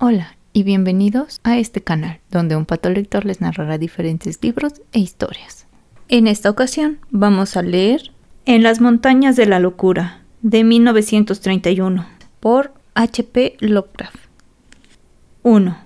Hola y bienvenidos a este canal donde un pato lector les narrará diferentes libros e historias. En esta ocasión vamos a leer En las montañas de la locura de 1931 por H.P. Lovecraft. 1.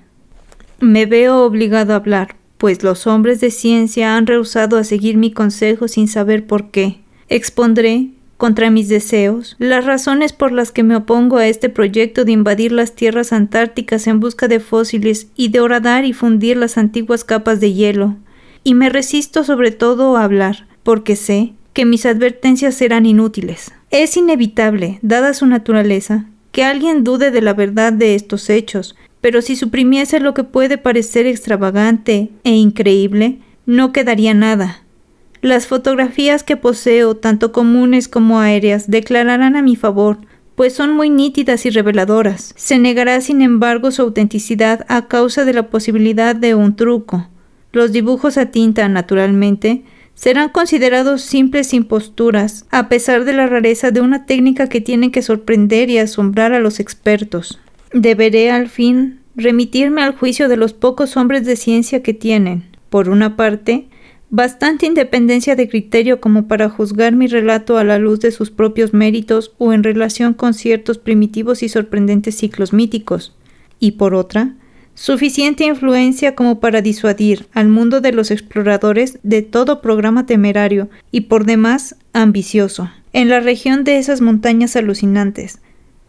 Me veo obligado a hablar, pues los hombres de ciencia han rehusado a seguir mi consejo sin saber por qué. Expondré contra mis deseos. Las razones por las que me opongo a este proyecto de invadir las tierras antárticas en busca de fósiles y de horadar y fundir las antiguas capas de hielo. Y me resisto sobre todo a hablar, porque sé que mis advertencias serán inútiles. Es inevitable, dada su naturaleza, que alguien dude de la verdad de estos hechos, pero si suprimiese lo que puede parecer extravagante e increíble, no quedaría nada, las fotografías que poseo, tanto comunes como aéreas, declararán a mi favor, pues son muy nítidas y reveladoras. Se negará, sin embargo, su autenticidad a causa de la posibilidad de un truco. Los dibujos a tinta, naturalmente, serán considerados simples imposturas, a pesar de la rareza de una técnica que tiene que sorprender y asombrar a los expertos. Deberé, al fin, remitirme al juicio de los pocos hombres de ciencia que tienen, por una parte, bastante independencia de criterio como para juzgar mi relato a la luz de sus propios méritos o en relación con ciertos primitivos y sorprendentes ciclos míticos, y por otra, suficiente influencia como para disuadir al mundo de los exploradores de todo programa temerario y por demás ambicioso, en la región de esas montañas alucinantes.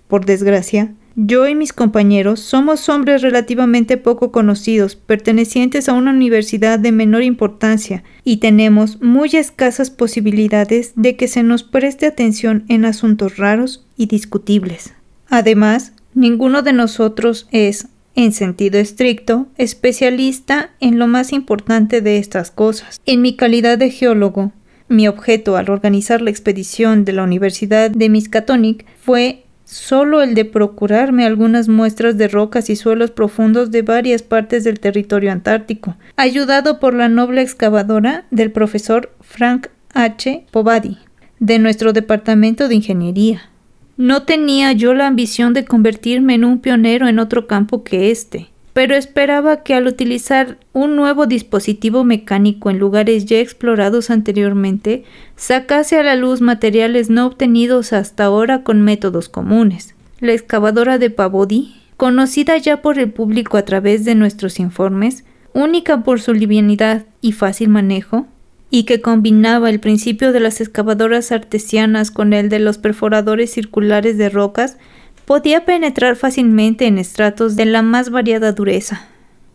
Por desgracia, yo y mis compañeros somos hombres relativamente poco conocidos, pertenecientes a una universidad de menor importancia, y tenemos muy escasas posibilidades de que se nos preste atención en asuntos raros y discutibles. Además, ninguno de nosotros es, en sentido estricto, especialista en lo más importante de estas cosas. En mi calidad de geólogo, mi objeto al organizar la expedición de la Universidad de Miskatonic fue solo el de procurarme algunas muestras de rocas y suelos profundos de varias partes del territorio antártico, ayudado por la noble excavadora del profesor Frank H. Povadi, de nuestro departamento de ingeniería. No tenía yo la ambición de convertirme en un pionero en otro campo que este, pero esperaba que al utilizar un nuevo dispositivo mecánico en lugares ya explorados anteriormente, sacase a la luz materiales no obtenidos hasta ahora con métodos comunes. La excavadora de Pavodi, conocida ya por el público a través de nuestros informes, única por su livianidad y fácil manejo, y que combinaba el principio de las excavadoras artesianas con el de los perforadores circulares de rocas, Podía penetrar fácilmente en estratos de la más variada dureza,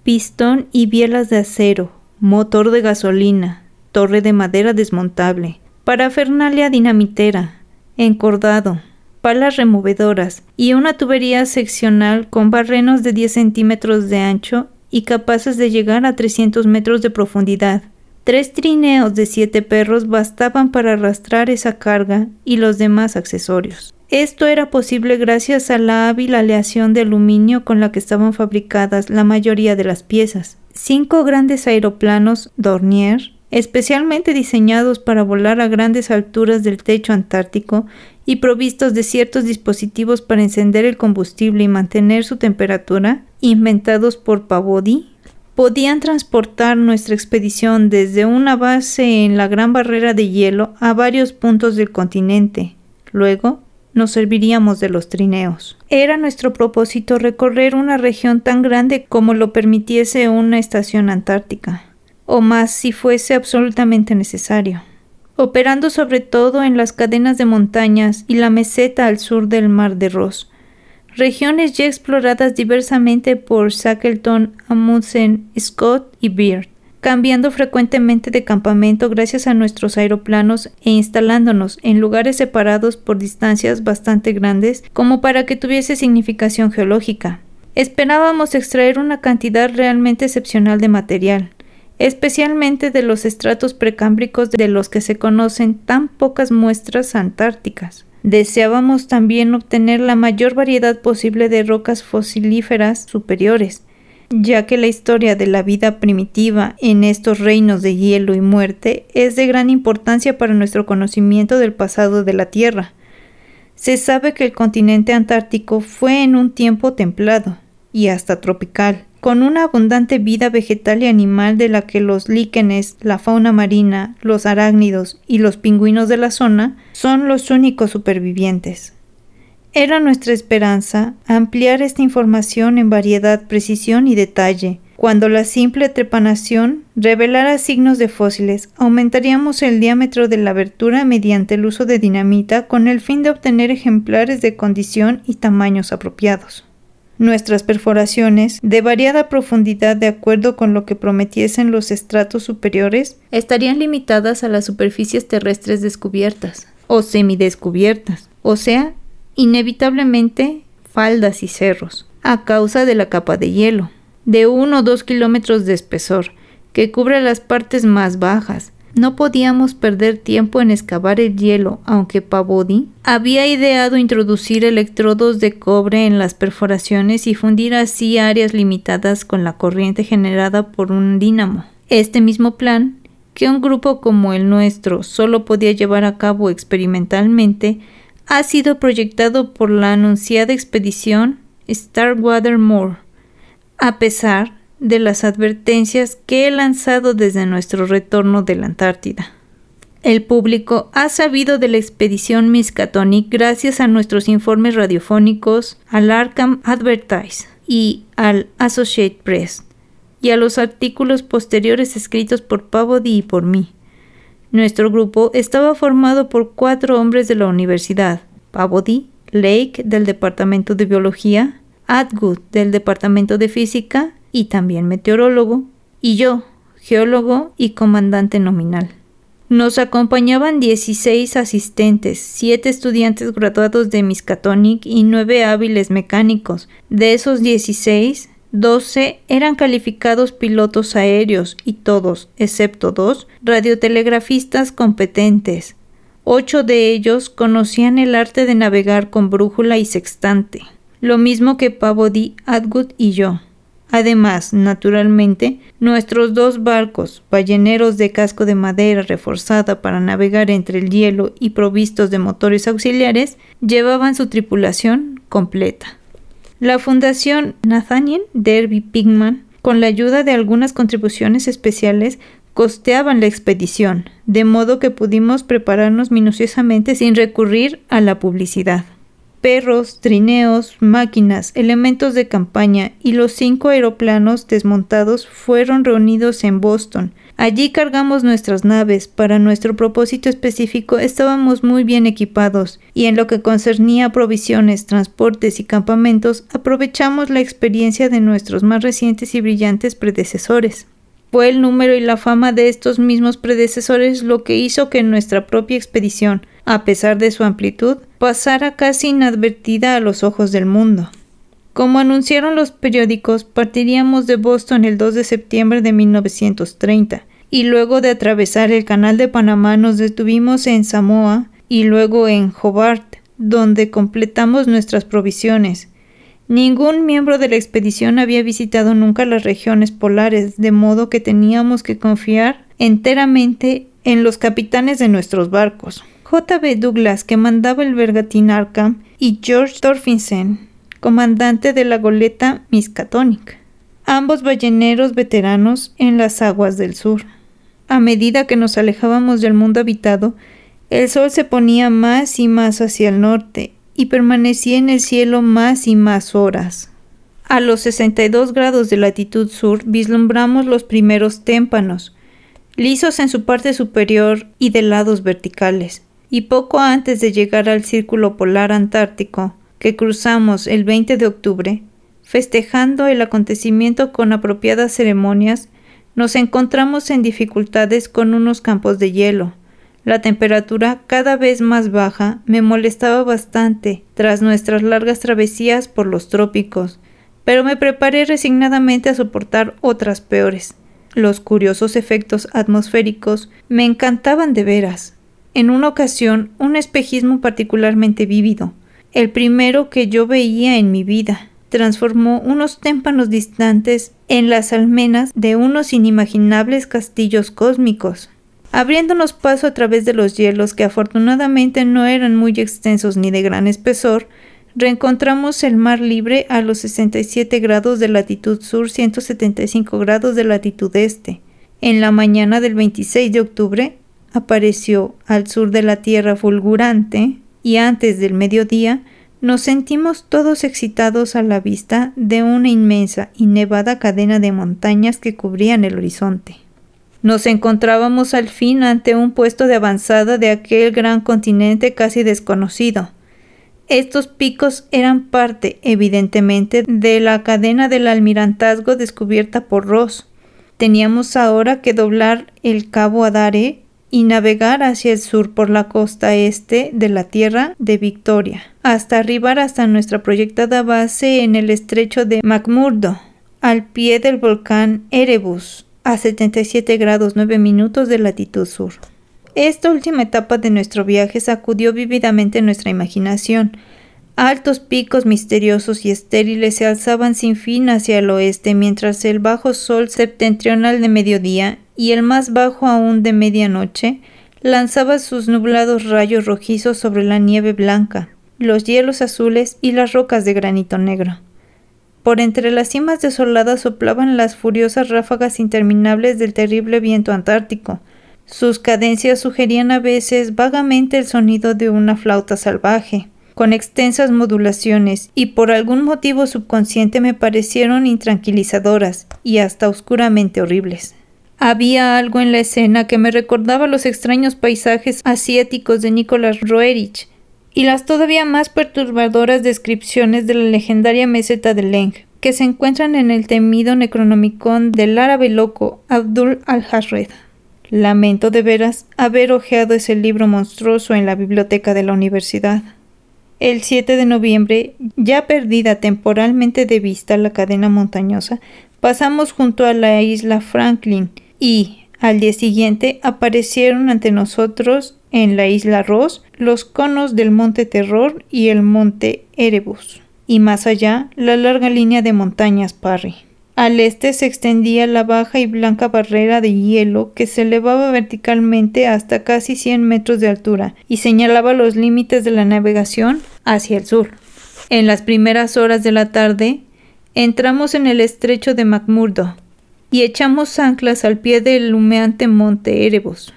pistón y bielas de acero, motor de gasolina, torre de madera desmontable, parafernalia dinamitera, encordado, palas removedoras y una tubería seccional con barrenos de 10 centímetros de ancho y capaces de llegar a 300 metros de profundidad. Tres trineos de siete perros bastaban para arrastrar esa carga y los demás accesorios. Esto era posible gracias a la hábil aleación de aluminio con la que estaban fabricadas la mayoría de las piezas. Cinco grandes aeroplanos Dornier, especialmente diseñados para volar a grandes alturas del techo antártico y provistos de ciertos dispositivos para encender el combustible y mantener su temperatura, inventados por Pavodi, podían transportar nuestra expedición desde una base en la Gran Barrera de Hielo a varios puntos del continente. Luego, nos serviríamos de los trineos. Era nuestro propósito recorrer una región tan grande como lo permitiese una estación antártica, o más si fuese absolutamente necesario, operando sobre todo en las cadenas de montañas y la meseta al sur del mar de Ross, regiones ya exploradas diversamente por Shackleton, Amundsen, Scott y Beard cambiando frecuentemente de campamento gracias a nuestros aeroplanos e instalándonos en lugares separados por distancias bastante grandes como para que tuviese significación geológica. Esperábamos extraer una cantidad realmente excepcional de material, especialmente de los estratos precámbricos de los que se conocen tan pocas muestras antárticas. Deseábamos también obtener la mayor variedad posible de rocas fosilíferas superiores, ya que la historia de la vida primitiva en estos reinos de hielo y muerte es de gran importancia para nuestro conocimiento del pasado de la Tierra. Se sabe que el continente antártico fue en un tiempo templado y hasta tropical, con una abundante vida vegetal y animal de la que los líquenes, la fauna marina, los arácnidos y los pingüinos de la zona son los únicos supervivientes. Era nuestra esperanza ampliar esta información en variedad, precisión y detalle. Cuando la simple trepanación revelara signos de fósiles, aumentaríamos el diámetro de la abertura mediante el uso de dinamita con el fin de obtener ejemplares de condición y tamaños apropiados. Nuestras perforaciones, de variada profundidad de acuerdo con lo que prometiesen los estratos superiores, estarían limitadas a las superficies terrestres descubiertas o semidescubiertas, o sea, inevitablemente faldas y cerros, a causa de la capa de hielo, de 1 o 2 kilómetros de espesor, que cubre las partes más bajas. No podíamos perder tiempo en excavar el hielo, aunque Pavodi había ideado introducir electrodos de cobre en las perforaciones y fundir así áreas limitadas con la corriente generada por un dínamo. Este mismo plan, que un grupo como el nuestro solo podía llevar a cabo experimentalmente, ha sido proyectado por la anunciada expedición Starwater Moor, a pesar de las advertencias que he lanzado desde nuestro retorno de la Antártida. El público ha sabido de la expedición Miskatonic gracias a nuestros informes radiofónicos, al Arkham Advertise y al Associate Press, y a los artículos posteriores escritos por Pavody y por mí. Nuestro grupo estaba formado por cuatro hombres de la universidad, Pavody, Lake del Departamento de Biología, Atwood del Departamento de Física y también meteorólogo, y yo, geólogo y comandante nominal. Nos acompañaban 16 asistentes, 7 estudiantes graduados de Miskatonic y 9 hábiles mecánicos. De esos 16, Doce eran calificados pilotos aéreos y todos, excepto dos, radiotelegrafistas competentes. Ocho de ellos conocían el arte de navegar con brújula y sextante, lo mismo que Pavody, Atwood y yo. Además, naturalmente, nuestros dos barcos, balleneros de casco de madera reforzada para navegar entre el hielo y provistos de motores auxiliares, llevaban su tripulación completa. La Fundación Nathaniel Derby Pigman, con la ayuda de algunas contribuciones especiales, costeaban la expedición, de modo que pudimos prepararnos minuciosamente sin recurrir a la publicidad. Perros, trineos, máquinas, elementos de campaña y los cinco aeroplanos desmontados fueron reunidos en Boston, Allí cargamos nuestras naves. Para nuestro propósito específico estábamos muy bien equipados y en lo que concernía provisiones, transportes y campamentos, aprovechamos la experiencia de nuestros más recientes y brillantes predecesores. Fue el número y la fama de estos mismos predecesores lo que hizo que nuestra propia expedición, a pesar de su amplitud, pasara casi inadvertida a los ojos del mundo. Como anunciaron los periódicos, partiríamos de Boston el 2 de septiembre de 1930 y luego de atravesar el canal de Panamá nos detuvimos en Samoa y luego en Hobart, donde completamos nuestras provisiones. Ningún miembro de la expedición había visitado nunca las regiones polares, de modo que teníamos que confiar enteramente en los capitanes de nuestros barcos. J.B. Douglas, que mandaba el bergantín Arkham, y George Thorfinson comandante de la goleta Miskatonic, ambos balleneros veteranos en las aguas del sur. A medida que nos alejábamos del mundo habitado, el sol se ponía más y más hacia el norte y permanecía en el cielo más y más horas. A los 62 grados de latitud sur vislumbramos los primeros témpanos, lisos en su parte superior y de lados verticales, y poco antes de llegar al círculo polar antártico, que cruzamos el 20 de octubre, festejando el acontecimiento con apropiadas ceremonias, nos encontramos en dificultades con unos campos de hielo. La temperatura cada vez más baja me molestaba bastante tras nuestras largas travesías por los trópicos, pero me preparé resignadamente a soportar otras peores. Los curiosos efectos atmosféricos me encantaban de veras. En una ocasión, un espejismo particularmente vívido, el primero que yo veía en mi vida. Transformó unos témpanos distantes en las almenas de unos inimaginables castillos cósmicos, abriéndonos paso a través de los hielos que afortunadamente no eran muy extensos ni de gran espesor, reencontramos el mar libre a los 67 grados de latitud sur, 175 grados de latitud este. En la mañana del 26 de octubre apareció al sur de la Tierra fulgurante y antes del mediodía nos sentimos todos excitados a la vista de una inmensa y nevada cadena de montañas que cubrían el horizonte. Nos encontrábamos al fin ante un puesto de avanzada de aquel gran continente casi desconocido. Estos picos eran parte, evidentemente, de la cadena del almirantazgo descubierta por Ross. Teníamos ahora que doblar el cabo Adare y navegar hacia el sur por la costa este de la Tierra de Victoria, hasta arribar hasta nuestra proyectada base en el estrecho de McMurdo, al pie del volcán Erebus, a 77 grados 9 minutos de latitud sur. Esta última etapa de nuestro viaje sacudió vívidamente nuestra imaginación, Altos picos misteriosos y estériles se alzaban sin fin hacia el oeste mientras el bajo sol septentrional de mediodía y el más bajo aún de medianoche lanzaba sus nublados rayos rojizos sobre la nieve blanca, los hielos azules y las rocas de granito negro. Por entre las cimas desoladas soplaban las furiosas ráfagas interminables del terrible viento antártico. Sus cadencias sugerían a veces vagamente el sonido de una flauta salvaje con extensas modulaciones, y por algún motivo subconsciente me parecieron intranquilizadoras y hasta oscuramente horribles. Había algo en la escena que me recordaba los extraños paisajes asiáticos de Nicolás Roerich y las todavía más perturbadoras descripciones de la legendaria meseta de Leng, que se encuentran en el temido Necronomicon del árabe loco Abdul al Lamento de veras haber hojeado ese libro monstruoso en la biblioteca de la universidad. El 7 de noviembre, ya perdida temporalmente de vista la cadena montañosa, pasamos junto a la isla Franklin y, al día siguiente, aparecieron ante nosotros en la isla Ross los conos del monte Terror y el monte Erebus, y más allá la larga línea de montañas Parry. Al este se extendía la baja y blanca barrera de hielo que se elevaba verticalmente hasta casi 100 metros de altura y señalaba los límites de la navegación hacia el sur. En las primeras horas de la tarde, entramos en el estrecho de Macmurdo y echamos anclas al pie del humeante monte Erebos.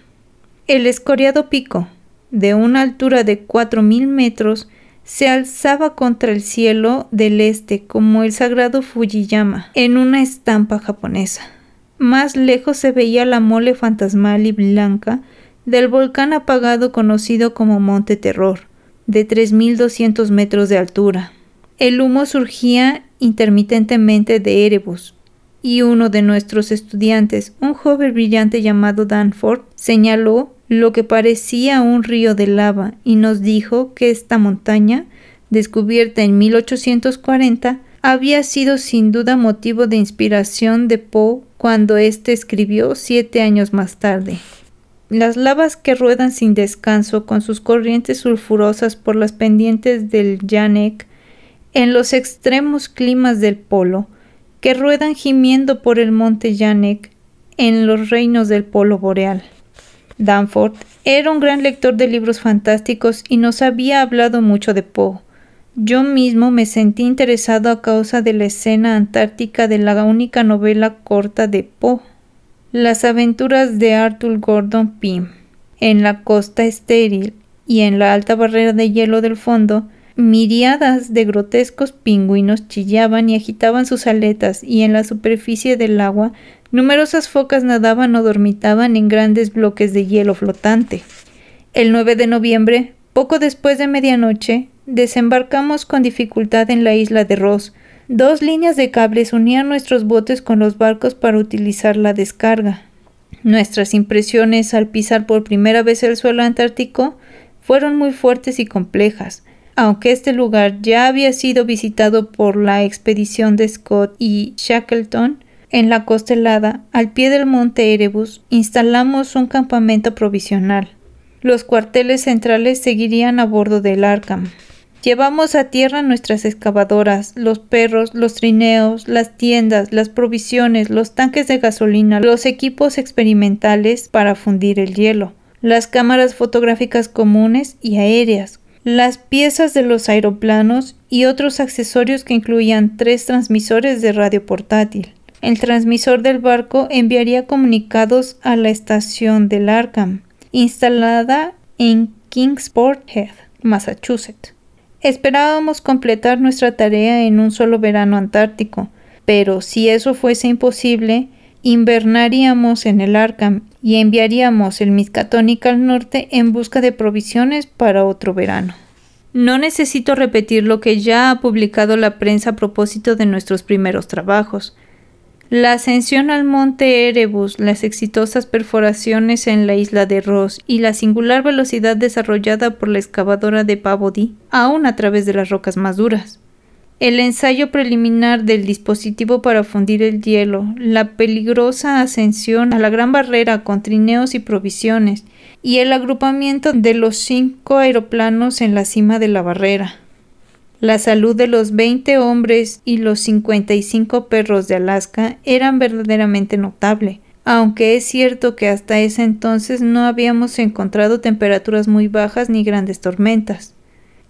El escoriado pico, de una altura de 4.000 metros, se alzaba contra el cielo del este como el sagrado Fujiyama en una estampa japonesa. Más lejos se veía la mole fantasmal y blanca del volcán apagado conocido como Monte Terror, de 3.200 metros de altura. El humo surgía intermitentemente de Erebus, y uno de nuestros estudiantes, un joven brillante llamado Danforth, señaló lo que parecía un río de lava y nos dijo que esta montaña, descubierta en 1840, había sido sin duda motivo de inspiración de Poe cuando éste escribió siete años más tarde. Las lavas que ruedan sin descanso con sus corrientes sulfurosas por las pendientes del Yanek, en los extremos climas del polo, que ruedan gimiendo por el monte Yanek en los reinos del polo boreal. Danforth era un gran lector de libros fantásticos y nos había hablado mucho de Poe. Yo mismo me sentí interesado a causa de la escena antártica de la única novela corta de Poe, Las aventuras de Arthur Gordon Pym. En la costa estéril y en la alta barrera de hielo del fondo, Miriadas de grotescos pingüinos chillaban y agitaban sus aletas, y en la superficie del agua numerosas focas nadaban o dormitaban en grandes bloques de hielo flotante. El 9 de noviembre, poco después de medianoche, desembarcamos con dificultad en la isla de Ross. Dos líneas de cables unían nuestros botes con los barcos para utilizar la descarga. Nuestras impresiones al pisar por primera vez el suelo antártico fueron muy fuertes y complejas. Aunque este lugar ya había sido visitado por la expedición de Scott y Shackleton, en la costa helada, al pie del monte Erebus, instalamos un campamento provisional. Los cuarteles centrales seguirían a bordo del Arkham. Llevamos a tierra nuestras excavadoras, los perros, los trineos, las tiendas, las provisiones, los tanques de gasolina, los equipos experimentales para fundir el hielo, las cámaras fotográficas comunes y aéreas, las piezas de los aeroplanos y otros accesorios que incluían tres transmisores de radio portátil. El transmisor del barco enviaría comunicados a la estación del Arkham, instalada en Kingsport Heath, Massachusetts. Esperábamos completar nuestra tarea en un solo verano antártico, pero si eso fuese imposible, invernaríamos en el Arkham y enviaríamos el Miskatonic al norte en busca de provisiones para otro verano. No necesito repetir lo que ya ha publicado la prensa a propósito de nuestros primeros trabajos. La ascensión al monte Erebus, las exitosas perforaciones en la isla de Ross y la singular velocidad desarrollada por la excavadora de Pavody, aún a través de las rocas más duras el ensayo preliminar del dispositivo para fundir el hielo, la peligrosa ascensión a la gran barrera con trineos y provisiones, y el agrupamiento de los cinco aeroplanos en la cima de la barrera. La salud de los 20 hombres y los 55 perros de Alaska eran verdaderamente notable, aunque es cierto que hasta ese entonces no habíamos encontrado temperaturas muy bajas ni grandes tormentas.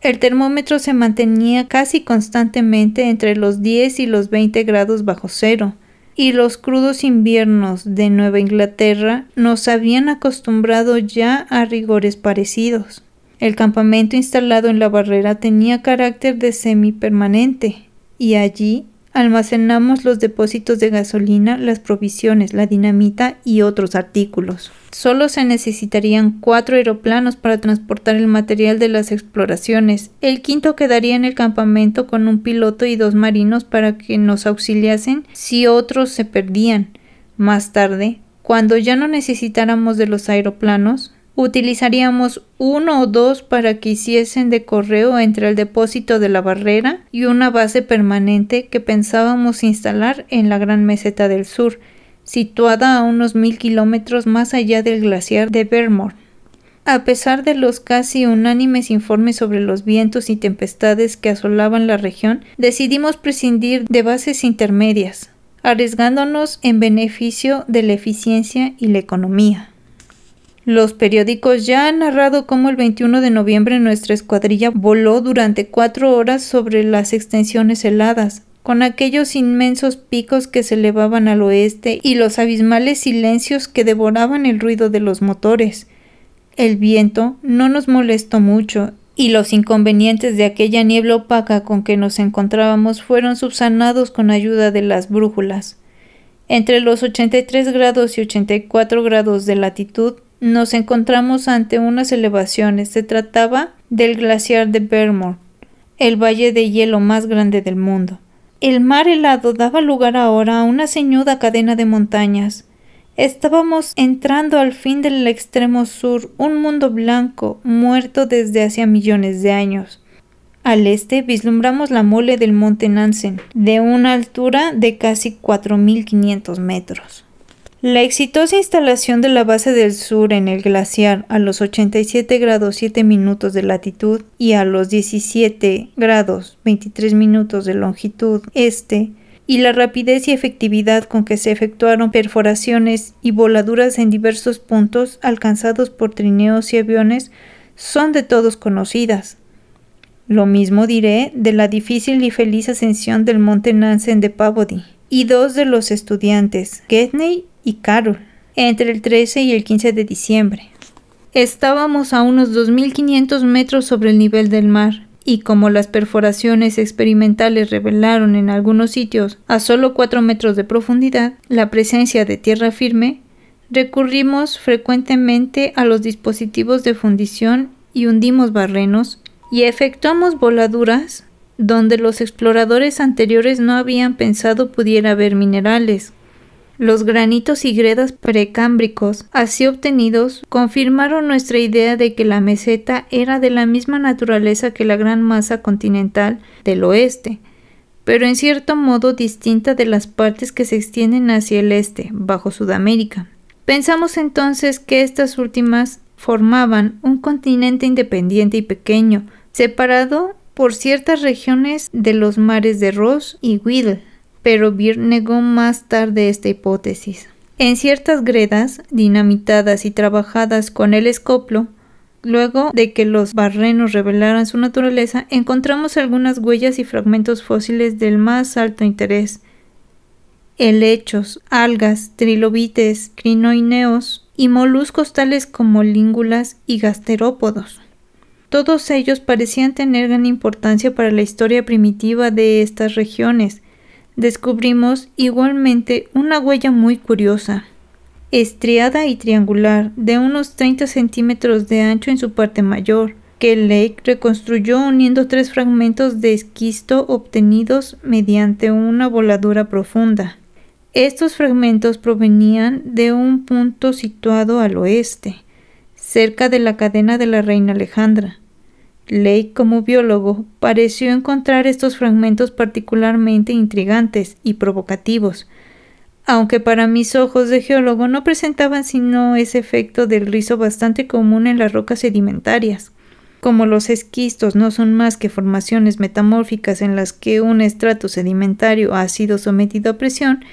El termómetro se mantenía casi constantemente entre los 10 y los 20 grados bajo cero, y los crudos inviernos de Nueva Inglaterra nos habían acostumbrado ya a rigores parecidos. El campamento instalado en la barrera tenía carácter de semi-permanente, y allí Almacenamos los depósitos de gasolina, las provisiones, la dinamita y otros artículos. Solo se necesitarían cuatro aeroplanos para transportar el material de las exploraciones. El quinto quedaría en el campamento con un piloto y dos marinos para que nos auxiliasen si otros se perdían. Más tarde, cuando ya no necesitáramos de los aeroplanos, Utilizaríamos uno o dos para que hiciesen de correo entre el depósito de la barrera y una base permanente que pensábamos instalar en la Gran Meseta del Sur, situada a unos mil kilómetros más allá del glaciar de Vermont. A pesar de los casi unánimes informes sobre los vientos y tempestades que asolaban la región, decidimos prescindir de bases intermedias, arriesgándonos en beneficio de la eficiencia y la economía. Los periódicos ya han narrado cómo el 21 de noviembre nuestra escuadrilla voló durante cuatro horas sobre las extensiones heladas, con aquellos inmensos picos que se elevaban al oeste y los abismales silencios que devoraban el ruido de los motores. El viento no nos molestó mucho, y los inconvenientes de aquella niebla opaca con que nos encontrábamos fueron subsanados con ayuda de las brújulas. Entre los 83 grados y 84 grados de latitud nos encontramos ante unas elevaciones. Se trataba del glaciar de Bermor, el valle de hielo más grande del mundo. El mar helado daba lugar ahora a una ceñuda cadena de montañas. Estábamos entrando al fin del extremo sur, un mundo blanco, muerto desde hacía millones de años. Al este vislumbramos la mole del monte Nansen, de una altura de casi 4.500 metros. La exitosa instalación de la base del sur en el glaciar a los 87 grados 7 minutos de latitud y a los 17 grados 23 minutos de longitud este y la rapidez y efectividad con que se efectuaron perforaciones y voladuras en diversos puntos alcanzados por trineos y aviones son de todos conocidas. Lo mismo diré de la difícil y feliz ascensión del monte Nansen de Pavody y dos de los estudiantes, Getney y Carol entre el 13 y el 15 de diciembre. Estábamos a unos 2.500 metros sobre el nivel del mar, y como las perforaciones experimentales revelaron en algunos sitios a solo 4 metros de profundidad la presencia de tierra firme, recurrimos frecuentemente a los dispositivos de fundición y hundimos barrenos y efectuamos voladuras donde los exploradores anteriores no habían pensado pudiera haber minerales, los granitos y gredas precámbricos así obtenidos confirmaron nuestra idea de que la meseta era de la misma naturaleza que la gran masa continental del oeste, pero en cierto modo distinta de las partes que se extienden hacia el este, bajo Sudamérica. Pensamos entonces que estas últimas formaban un continente independiente y pequeño, separado por ciertas regiones de los mares de Ross y Weddell pero Beer negó más tarde esta hipótesis. En ciertas gredas, dinamitadas y trabajadas con el escoplo, Luego de que los barrenos revelaran su naturaleza, encontramos algunas huellas y fragmentos fósiles del más alto interés. Helechos, algas, trilobites, crinoineos y moluscos tales como língulas y gasterópodos. Todos ellos parecían tener gran importancia para la historia primitiva de estas regiones, descubrimos igualmente una huella muy curiosa, estriada y triangular, de unos 30 centímetros de ancho en su parte mayor, que Lake reconstruyó uniendo tres fragmentos de esquisto obtenidos mediante una voladura profunda. Estos fragmentos provenían de un punto situado al oeste, cerca de la cadena de la reina Alejandra, Ley, como biólogo, pareció encontrar estos fragmentos particularmente intrigantes y provocativos, aunque para mis ojos de geólogo no presentaban sino ese efecto del rizo bastante común en las rocas sedimentarias. Como los esquistos no son más que formaciones metamórficas en las que un estrato sedimentario ha sido sometido a presión,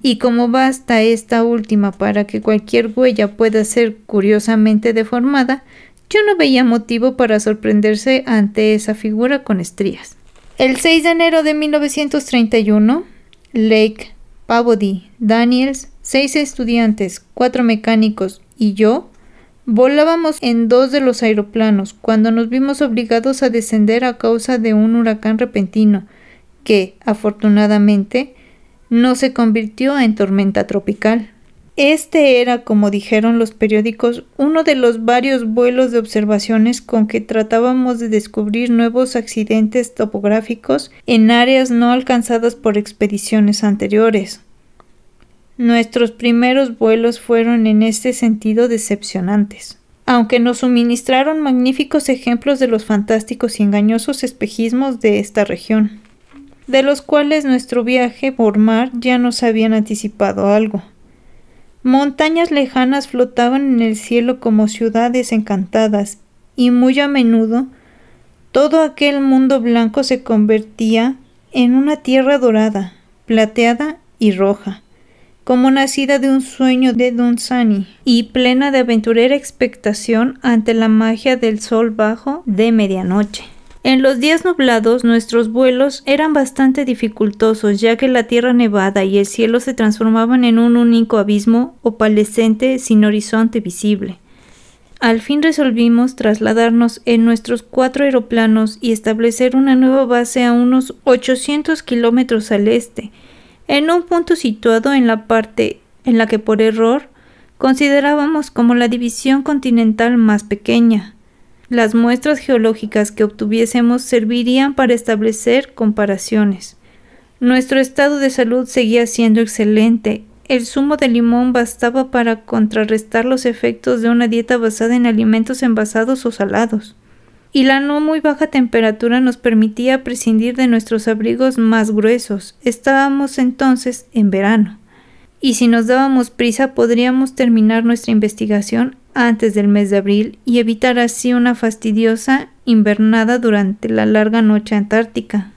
y como basta esta última para que cualquier huella pueda ser curiosamente deformada, yo no veía motivo para sorprenderse ante esa figura con estrías. El 6 de enero de 1931, Lake, Pavody, Daniels, seis estudiantes, cuatro mecánicos y yo volábamos en dos de los aeroplanos cuando nos vimos obligados a descender a causa de un huracán repentino que, afortunadamente, no se convirtió en tormenta tropical. Este era, como dijeron los periódicos, uno de los varios vuelos de observaciones con que tratábamos de descubrir nuevos accidentes topográficos en áreas no alcanzadas por expediciones anteriores. Nuestros primeros vuelos fueron en este sentido decepcionantes. Aunque nos suministraron magníficos ejemplos de los fantásticos y engañosos espejismos de esta región, de los cuales nuestro viaje por mar ya nos habían anticipado algo. Montañas lejanas flotaban en el cielo como ciudades encantadas, y muy a menudo todo aquel mundo blanco se convertía en una tierra dorada, plateada y roja, como nacida de un sueño de Dunsani y plena de aventurera expectación ante la magia del sol bajo de medianoche. En los días nublados nuestros vuelos eran bastante dificultosos ya que la tierra nevada y el cielo se transformaban en un único abismo opalescente sin horizonte visible. Al fin resolvimos trasladarnos en nuestros cuatro aeroplanos y establecer una nueva base a unos 800 kilómetros al este, en un punto situado en la parte en la que por error considerábamos como la división continental más pequeña. Las muestras geológicas que obtuviésemos servirían para establecer comparaciones. Nuestro estado de salud seguía siendo excelente. El zumo de limón bastaba para contrarrestar los efectos de una dieta basada en alimentos envasados o salados. Y la no muy baja temperatura nos permitía prescindir de nuestros abrigos más gruesos. Estábamos entonces en verano. Y si nos dábamos prisa podríamos terminar nuestra investigación antes del mes de abril y evitar así una fastidiosa invernada durante la larga noche antártica.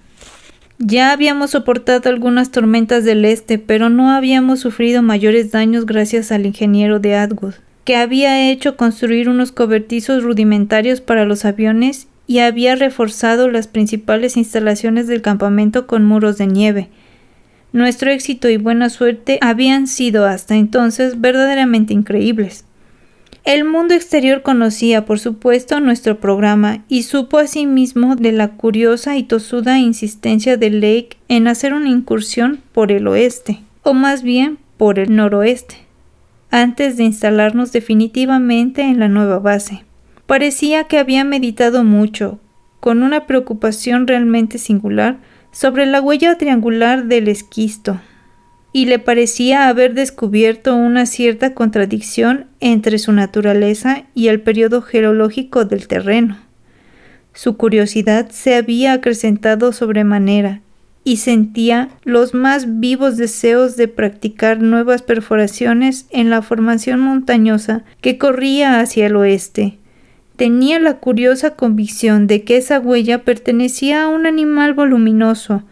Ya habíamos soportado algunas tormentas del este, pero no habíamos sufrido mayores daños gracias al ingeniero de Atwood, que había hecho construir unos cobertizos rudimentarios para los aviones y había reforzado las principales instalaciones del campamento con muros de nieve. Nuestro éxito y buena suerte habían sido hasta entonces verdaderamente increíbles. El mundo exterior conocía, por supuesto, nuestro programa y supo asimismo de la curiosa y tosuda insistencia de Lake en hacer una incursión por el oeste, o más bien por el noroeste, antes de instalarnos definitivamente en la nueva base. Parecía que había meditado mucho, con una preocupación realmente singular, sobre la huella triangular del esquisto, y le parecía haber descubierto una cierta contradicción entre su naturaleza y el periodo geológico del terreno. Su curiosidad se había acrecentado sobremanera y sentía los más vivos deseos de practicar nuevas perforaciones en la formación montañosa que corría hacia el oeste. Tenía la curiosa convicción de que esa huella pertenecía a un animal voluminoso,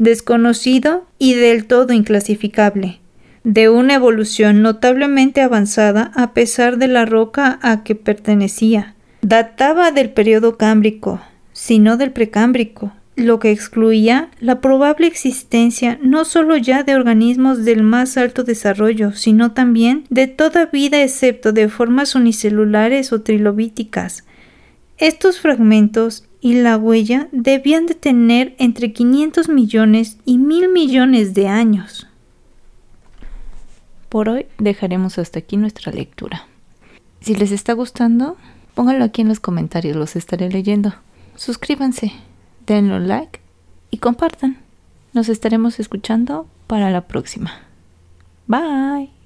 desconocido y del todo inclasificable, de una evolución notablemente avanzada a pesar de la roca a que pertenecía. Databa del periodo cámbrico, sino del precámbrico, lo que excluía la probable existencia no sólo ya de organismos del más alto desarrollo, sino también de toda vida excepto de formas unicelulares o trilobíticas. Estos fragmentos y la huella debían de tener entre 500 millones y 1000 millones de años. Por hoy dejaremos hasta aquí nuestra lectura. Si les está gustando, pónganlo aquí en los comentarios, los estaré leyendo. Suscríbanse, denle like y compartan. Nos estaremos escuchando para la próxima. Bye.